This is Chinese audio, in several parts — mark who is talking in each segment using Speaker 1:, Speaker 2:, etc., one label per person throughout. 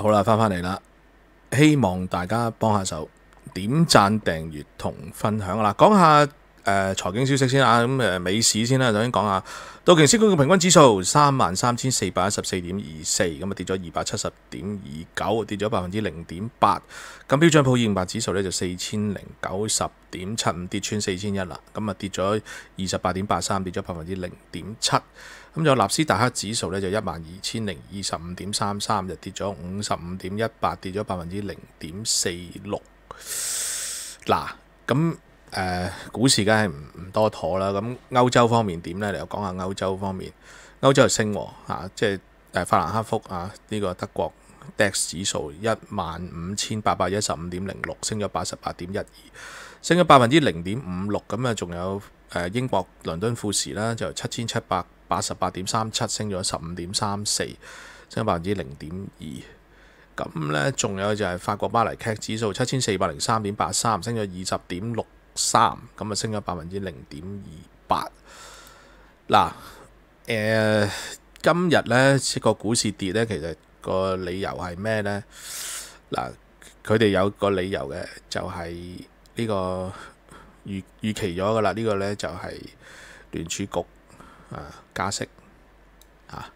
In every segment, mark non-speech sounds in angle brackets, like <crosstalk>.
Speaker 1: 好啦，翻返嚟啦，希望大家帮下手，点赞、订阅同分享啦。讲下诶财经消息先啊，咁诶美市先啦，首先讲下道琼斯工业平均指数三万三千四百一十四点二四，咁啊跌咗二百七十点二九，跌咗百分之零点八。咁标准普尔五百指数咧就四千零九十点七五，跌穿四千一啦，咁啊跌咗二十八点八三，跌咗百分之零点七。咁有纳斯達克指數咧，就一萬二千零二十五點三三，就跌咗五十五點一八，跌咗百分之零點四六。嗱，咁誒，股市梗係唔唔多妥啦。咁歐洲方面點咧？嚟講下歐洲方面，歐洲又升喎即係诶法蘭克福啊，呢個德國 DAX 指數一萬五千八百一十五點零六，升咗八十八點一二，升咗百分之零點五六。咁啊，仲有诶英國倫敦富士啦，就七千七百。八十八點三七，升咗十五點三四，升百分之零點二。咁咧，仲有就係法國巴黎劇指數七千四百零三點八三，升咗二十點六三，咁啊升咗百分之零點二八。嗱，誒，今日咧，個股市跌咧，其實個理由係咩咧？嗱，佢哋有個理由嘅，就係呢個預預期咗噶啦，呢個咧就係聯儲局。啊，加息啊，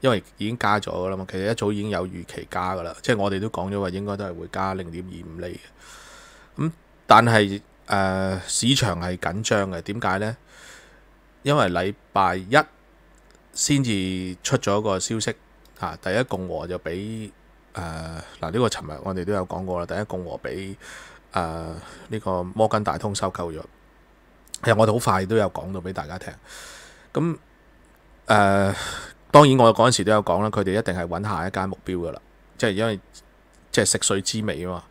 Speaker 1: 因为已经加咗噶啦嘛。其实一早已经有预期加噶啦，即系我哋都讲咗话，应该都系会加零点二五厘。咁但系诶，市场系紧张嘅，点解呢？因为礼拜一先至出咗个消息啊，第一共和就俾诶嗱，呢个寻日我哋都有讲过啦。第一共和俾诶呢个摩根大通收购咗，其实我哋好快都有讲到俾大家听。咁誒，當然我嗰陣時都有講啦，佢哋一定係揾下一間目標噶啦，即係因為即係食水之味啊嘛。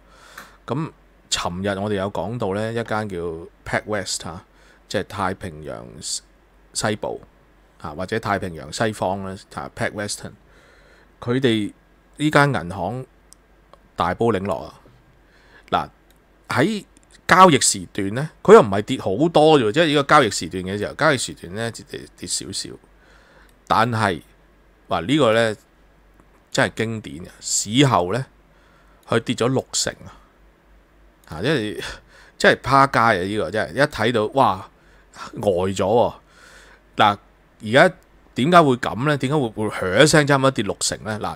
Speaker 1: 咁尋日我哋有講到呢一間叫 Pack West 嚇，即係太平洋西部啊，或者太平洋西方咧，Pack Western。佢哋呢間銀行大波領落啊！嗱喺交易時段呢，佢又唔係跌好多啫，即係呢個交易時段嘅時候，交易時段呢，跌跌少少。但係話呢個呢，真係經典嘅，市後呢，佢跌咗六成啊！啊，因即係 <laughs> 趴街啊！呢個真係一睇到哇呆咗喎。嗱，而家點解會咁呢？點解會會噏聲差唔多跌六成呢？嗱。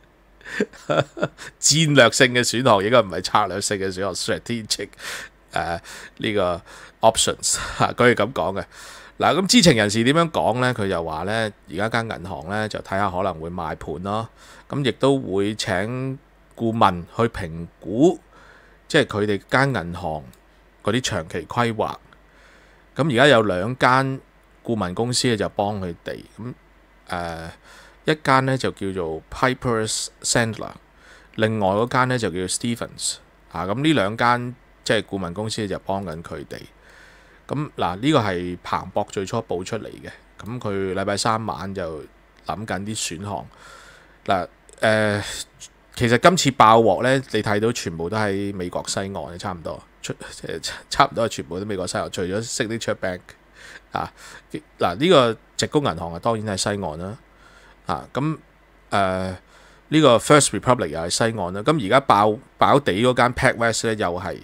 Speaker 1: <laughs> 战略性嘅选项应该唔系策略性嘅选项，strategic 诶呢个 options 吓，<laughs> 佢系咁讲嘅。嗱，咁知情人士点样讲呢？佢就话呢，而家间银行呢，就睇下可能会卖盘咯，咁亦都会请顾问去评估，即系佢哋间银行嗰啲长期规划。咁而家有两间顾问公司就帮佢哋咁诶。一間咧就叫做 Piper Sandler，s 另外嗰間咧就叫 Stevens，啊咁呢兩間即系顧問公司就幫緊佢哋。咁嗱呢個係彭博最初報出嚟嘅，咁佢禮拜三晚就諗緊啲選項。嗱誒，其實今次爆獲呢，你睇到全部都喺美國西岸差唔多，出差唔多全部都美國西岸，除咗 c i t k Bank 啊，嗱呢個直工銀行啊，當然係西岸啦。啊，咁誒呢個 First Republic 又係西岸啦。咁而家爆爆地嗰間 p c k w e s t 咧，又係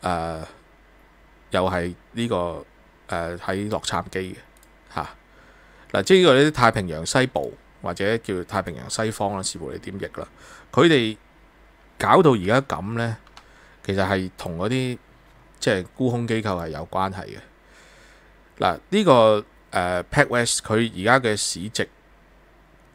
Speaker 1: 誒又係呢個誒喺洛杉磯嘅嚇嗱。即係呢啲太平洋西部或者叫太平洋西方啦，視乎你點譯啦。佢哋搞到而家咁咧，其實係同嗰啲即係沽空機構係有關係嘅嗱。呢個誒 p c k w e s t 佢而家嘅市值。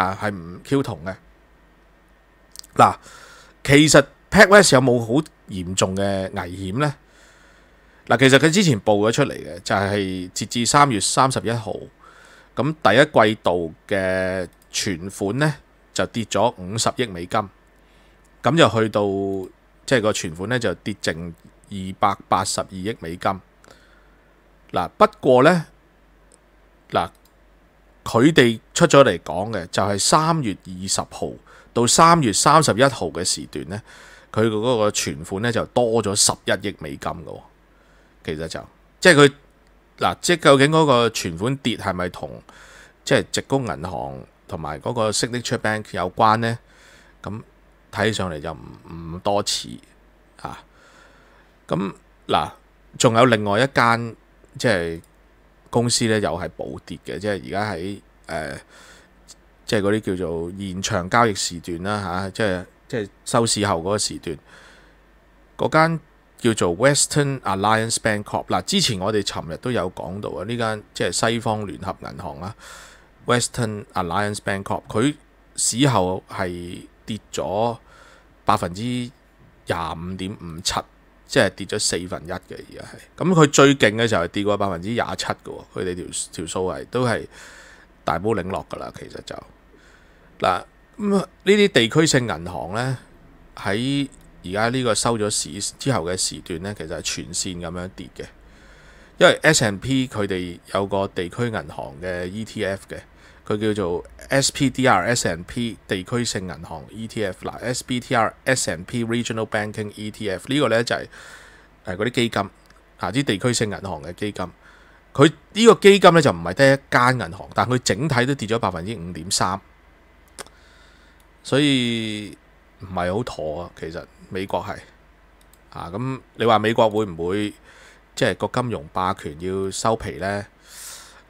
Speaker 1: 啊，係唔 Q 同嘅。嗱，其實 p a West 有冇好嚴重嘅危險呢？嗱，其實佢之前報咗出嚟嘅就係截至三月三十一號，咁第一季度嘅存款呢，就跌咗五十億美金，咁就去到即係個存款呢，就跌剩二百八十二億美金。嗱，不過呢。嗱。佢哋出咗嚟講嘅就係三月二十號到三月三十一號嘅時段呢佢嘅嗰個存款呢就多咗十一億美金嘅。其實就即係佢嗱，即係究竟嗰個存款跌係咪同即係直工銀行同埋嗰個 s l i bank 有關呢？咁睇上嚟就唔唔多似啊。咁嗱，仲有另外一間即係。公司咧又係暴跌嘅，即係而家喺誒，即係嗰啲叫做延長交易時段啦嚇，即係即係收市後嗰個時段，嗰間叫做 Western Alliance Bank Corp。嗱，之前我哋尋日都有講到啊，呢間即係西方聯合銀行啦，Western Alliance Bank Corp。佢市後係跌咗百分之廿五點五七。即係跌咗四分一嘅，而家係咁佢最勁嘅時候係跌過百分之廿七嘅喎，佢哋條條數係都係大波領落㗎啦，其實就嗱咁呢啲地區性銀行咧喺而家呢個收咗市之後嘅時段咧，其實係全線咁樣跌嘅，因為 S n P 佢哋有個地區銀行嘅 ETF 嘅。佢叫做 SPDR S&P 地區性銀行 ETF 嗱，SPTR S&P Regional Banking ETF 呢個呢，就係誒嗰啲基金啊，啲地區性銀行嘅基金。佢呢個基金呢，就唔係得一間銀行，但佢整體都跌咗百分之五點三，所以唔係好妥啊。其實美國係啊，咁你話美國會唔會即係個金融霸權要收皮呢？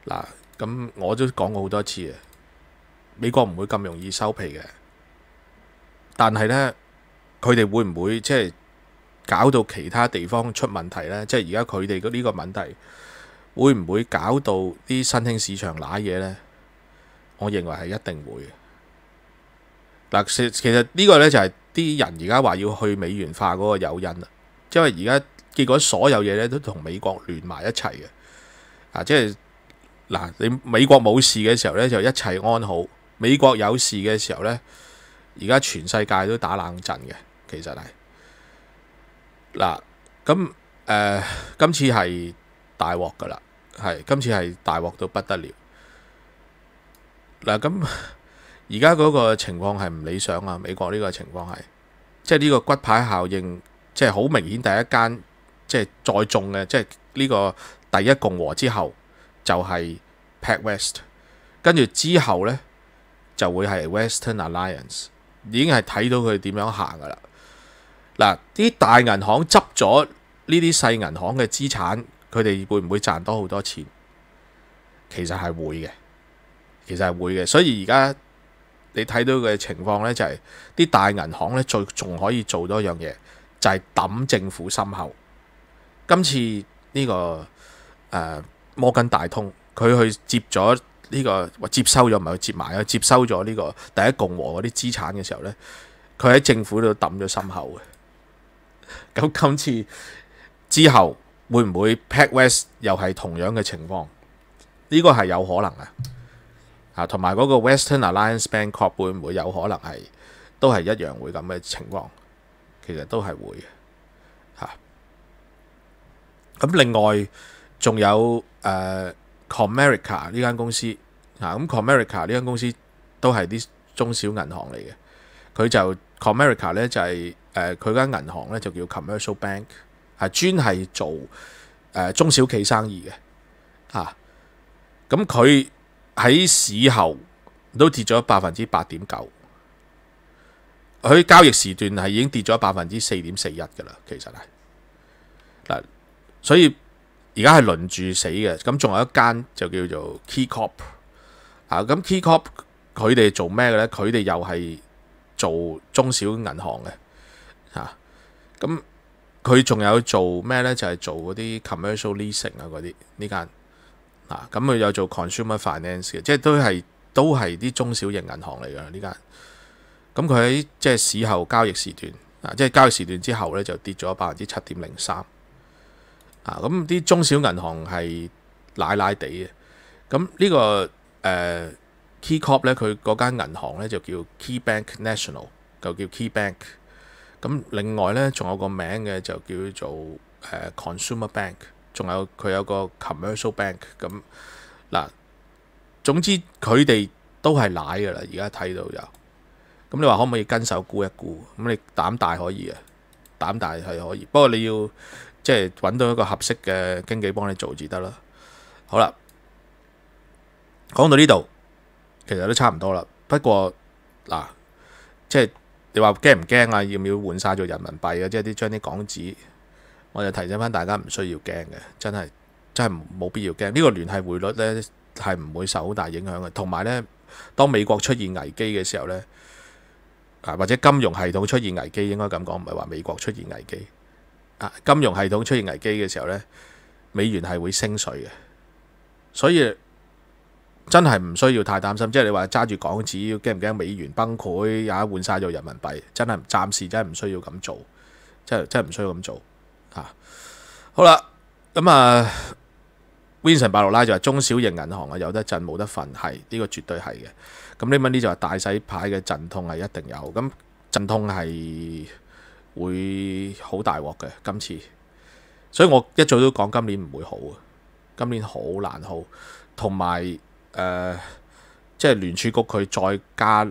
Speaker 1: 嗱。咁我都講過好多次啊！美國唔會咁容易收皮嘅，但係呢，佢哋會唔會即係搞到其他地方出問題呢？即係而家佢哋呢個問題，會唔會搞到啲新兴市場攋嘢呢？我認為係一定會嘅。嗱，其實呢個呢，就係啲人而家話要去美元化嗰個誘因啦，因为而家結果所有嘢呢都同美國聯埋一齊嘅，啊，即系。嗱，你美國冇事嘅時候呢，就一切安好；美國有事嘅時候呢，而家全世界都打冷震嘅，其實係嗱，咁今次係大镬噶啦，係今次係大镬到不得了。嗱，咁而家嗰個情況係唔理想啊，美國呢個情況係，即係呢個骨牌效應，即係好明顯第一間，即係再中嘅，即係呢個第一共和之後。就系 Pack West，跟住之后呢，就会系 Western Alliance，已经系睇到佢点样行噶啦。嗱，啲大银行执咗呢啲细银行嘅资产，佢哋会唔会赚多好多钱？其实系会嘅，其实系会嘅。所以而家你睇到嘅情况呢，就系啲大银行呢，最仲可以做多樣样嘢，就系抌政府心口。今次呢个摩根大通佢去接咗呢个接收咗，唔系去接埋啊接收咗呢个第一共和嗰啲资产嘅时候呢，佢喺政府度抌咗心口嘅。<laughs> 咁今次之后会唔会 p a c West 又系同样嘅情况？呢个系有可能啊。啊，同埋嗰个 Western Alliance Bank Corp 会唔会有可能系都系一样会咁嘅情况？其实都系会嘅。咁另外仲有。诶，Comerica 呢间公司啊，咁 Comerica 呢间公司都系啲中小银行嚟嘅。佢就 Comerica 咧就系诶，佢间银行咧就叫 Commercial Bank，系专系做诶中小企生意嘅。啊，咁佢喺市后都跌咗百分之八点九，佢交易时段系已经跌咗百分之四点四一噶啦，其实系嗱，所以。而家係輪住死嘅，咁仲有一間就叫做 KeyCorp 啊，咁 KeyCorp 佢哋做咩嘅咧？佢哋又係做中小銀行嘅嚇，咁佢仲有做咩咧？就係做嗰啲 commercial leasing 啊嗰啲呢間啊，咁佢有做 consumer finance 嘅，即係都係都係啲中小型銀行嚟嘅呢間。咁佢喺即係市後交易時段啊，即係交易時段之後咧就跌咗百分之七點零三。啊，咁啲中小銀行係奶奶地嘅，咁呢個誒 KeyCorp 咧，佢嗰間銀行咧就叫 KeyBank National，就叫 KeyBank。咁另外咧，仲有個名嘅就叫做誒 Consumer Bank，仲有佢有個 Commercial Bank。咁嗱，總之佢哋都係奶㗎啦，而家睇到有。咁你話可唔可以跟手估一估？咁你膽大可以啊，膽大係可以。不過你要。即系揾到一个合适嘅经纪帮你做至得啦。好啦，讲到呢度，其实都差唔多啦。不过嗱，即系你话惊唔惊啊？要唔要换晒做人民币啊？即系啲将啲港纸，我就提醒翻大家唔需要惊嘅，真系真系冇必要惊。呢个联系汇率咧系唔会受好大影响嘅。同埋咧，当美国出现危机嘅时候咧，啊或者金融系统出现危机，应该咁讲，唔系话美国出现危机。金融系統出現危機嘅時候咧，美元係會升水嘅，所以真係唔需要太擔心。即系你話揸住港紙驚唔驚美元崩潰，而換曬做人民幣，真係暫時真係唔需要咁做，真真唔需要咁做嚇。好啦，咁啊，Vincent 白露拉就話中小型銀行啊有得震冇得瞓，係呢個絕對係嘅。咁呢蚊呢就話大洗牌嘅陣痛係一定有，咁陣痛係。会好大镬嘅今次，所以我一早都讲今年唔会好啊，今年好难好，同埋诶，即系联储局佢再加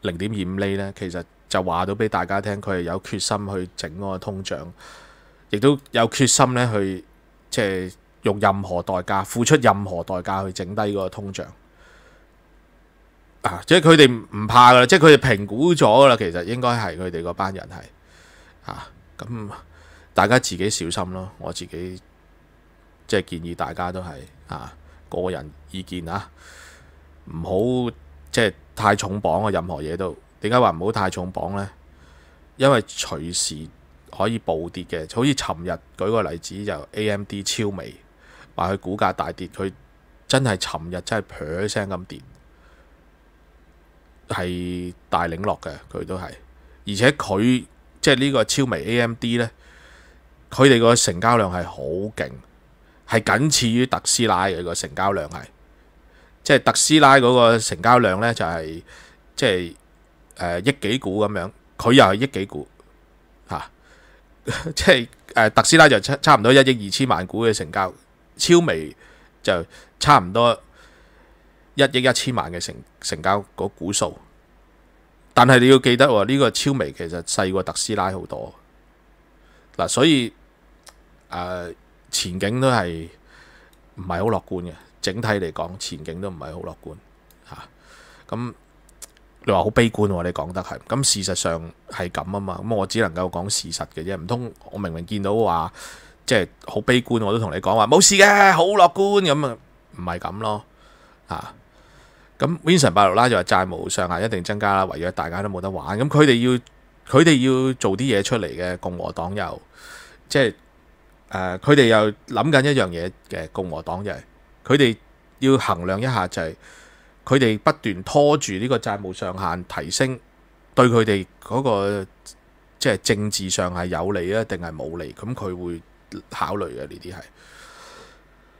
Speaker 1: 零点二五厘呢，其实就话到俾大家听，佢系有决心去整嗰个通胀，亦都有决心呢去即系用任何代价付出任何代价去整低嗰个通胀啊！即系佢哋唔怕噶啦，即系佢哋评估咗噶啦，其实应该系佢哋嗰班人系。啊，咁大家自己小心咯。我自己即係建議大家都係啊，個人意見啊，唔好即係太重磅啊。任何嘢都點解話唔好太重磅呢？因為隨時可以暴跌嘅，好似尋日舉個例子就 A.M.D. 超微，話佢股價大跌，佢真係尋日真係噚聲咁跌，係大領落嘅佢都係，而且佢。即係呢個超微 AMD 咧，佢哋個成交量係好勁，係僅次於特斯拉嘅個成交量係。即係特斯拉嗰個成交量咧就係即係誒億幾股咁樣，佢又係億幾股嚇。<laughs> 即係誒特斯拉就差差唔多一億二千萬股嘅成交，超微就差唔多一億一千萬嘅成成交嗰股數。但系你要記得喎，呢個超微其實細過特斯拉好多，嗱，所以誒前景都係唔係好樂觀嘅，整體嚟講前景都唔係好樂觀吓。咁你話好悲觀喎，你講得係，咁事實上係咁啊嘛。咁我只能夠講事實嘅啫，唔通我明明見到話即係好悲觀，我都同你講話冇事嘅，好樂觀咁啊，唔係咁咯啊。咁 Vincent 伯羅啦就話債務上限一定增加啦，唯若大家都冇得玩，咁佢哋要佢哋要做啲嘢出嚟嘅共和黨又即系誒，佢哋又諗緊一樣嘢嘅共和黨就係佢哋要衡量一下就係佢哋不斷拖住呢個債務上限提升，對佢哋嗰個即係政治上係有利啊，定係冇利？咁佢會考慮嘅呢啲係。